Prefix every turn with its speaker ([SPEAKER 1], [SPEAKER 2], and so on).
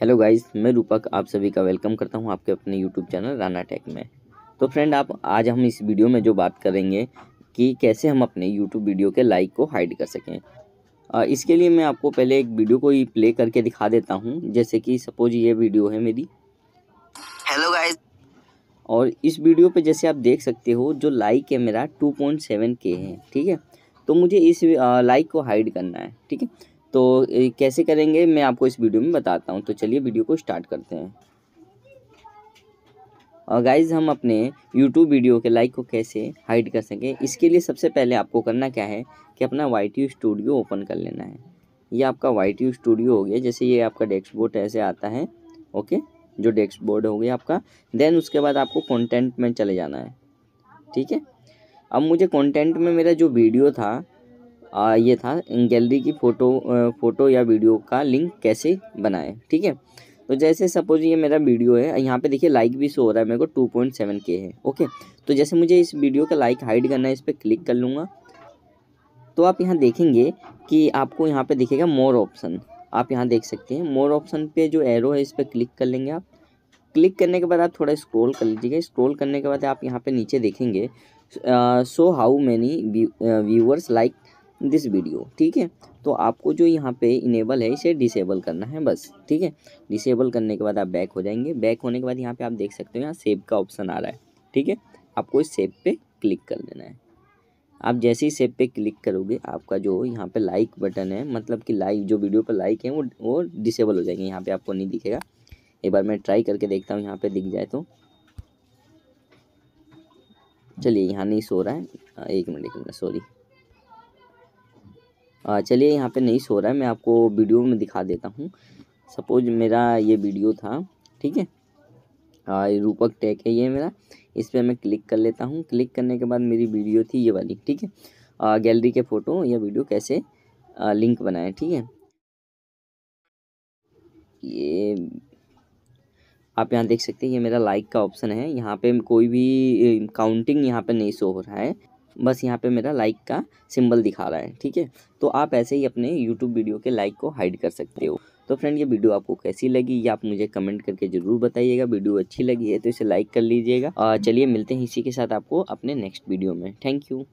[SPEAKER 1] hello guys मैं रूपक आप सभी का वेलकम करता हूं आपके अपने यूट्यूब चैनल राना टेक में तो फ्रेंड आप आज हम इस वीडियो में जो बात करेंगे कि कैसे हम अपने यूट्यूब वीडियो के लाइक को हाइड कर सकें इसके लिए मैं आपको पहले एक वीडियो को ही प्ले करके दिखा देता हूं जैसे कि सपोज ये वीडियो है मेरी हेलो गाइज और इस वीडियो पर जैसे आप देख सकते हो जो लाइक है मेरा टू पॉइंट सेवन के है ठीक है तो मुझे इस लाइक को हाइड करना है ठीक है तो कैसे करेंगे मैं आपको इस वीडियो में बताता हूँ तो चलिए वीडियो को स्टार्ट करते हैं और गाइज हम अपने YouTube वीडियो के लाइक को कैसे हाइड कर सकें इसके लिए सबसे पहले आपको करना क्या है कि अपना वाई स्टूडियो ओपन कर लेना है ये आपका वाई स्टूडियो हो गया जैसे ये आपका डेस्कबोर्ड ऐसे आता है ओके जो डेस्कबोर्ड हो गया आपका देन उसके बाद आपको कंटेंट में चले जाना है ठीक है अब मुझे कंटेंट में मेरा जो वीडियो था आ, ये था गैलरी की फ़ोटो फ़ोटो या वीडियो का लिंक कैसे बनाएं ठीक है तो जैसे सपोज ये मेरा वीडियो है यहाँ पे देखिए लाइक भी शो हो रहा है मेरे को टू पॉइंट सेवन के है ओके तो जैसे मुझे इस वीडियो का लाइक हाइड करना है इस पर क्लिक कर लूँगा तो आप यहाँ देखेंगे कि आपको यहाँ पे दिखेगा मोर ऑप्शन आप यहाँ देख सकते हैं मोर ऑप्शन पे जो एरो है इस पर क्लिक कर लेंगे आप क्लिक करने के बाद आप थोड़ा स्क्रोल कर लीजिएगा स्क्रोल करने के बाद आप यहाँ पर नीचे देखेंगे so how many viewers like this video ठीक है तो आपको जो यहाँ पे इनेबल है इसे डिसेबल करना है बस ठीक है डिसेबल करने के बाद आप बैक हो जाएंगे बैक होने के बाद यहाँ पे आप देख सकते हो यहाँ सेव का ऑप्शन आ रहा है ठीक है आपको इस सेव पे क्लिक कर लेना है आप जैसे ही सेव पे क्लिक करोगे आपका जो यहाँ पे लाइक बटन है मतलब कि लाइक जो वीडियो पर लाइक है वो वो डिसेबल हो जाएंगे यहाँ पर आपको नहीं दिखेगा एक बार मैं ट्राई करके देखता हूँ यहाँ पर दिख जाए तो चलिए यहाँ नहीं सो रहा है एक मिनट एक मिनट सॉरी चलिए यहाँ पे नहीं सो रहा है मैं आपको वीडियो में दिखा देता हूँ सपोज मेरा ये वीडियो था ठीक है रूपक टैग है ये मेरा इस पर मैं क्लिक कर लेता हूँ क्लिक करने के बाद मेरी वीडियो थी ये वाली ठीक है गैलरी के फ़ोटो या वीडियो कैसे आ, लिंक बनाए ठीक है ये आप यहाँ देख सकते हैं ये मेरा लाइक का ऑप्शन है यहाँ पे कोई भी काउंटिंग यहाँ पे नहीं शो हो रहा है बस यहाँ पे मेरा लाइक का सिंबल दिखा रहा है ठीक है तो आप ऐसे ही अपने यूट्यूब वीडियो के लाइक को हाइड कर सकते हो तो फ्रेंड ये वीडियो आपको कैसी लगी ये आप मुझे कमेंट करके ज़रूर बताइएगा वीडियो अच्छी लगी है तो इसे लाइक कर लीजिएगा चलिए मिलते हैं इसी के साथ आपको अपने नेक्स्ट वीडियो में थैंक यू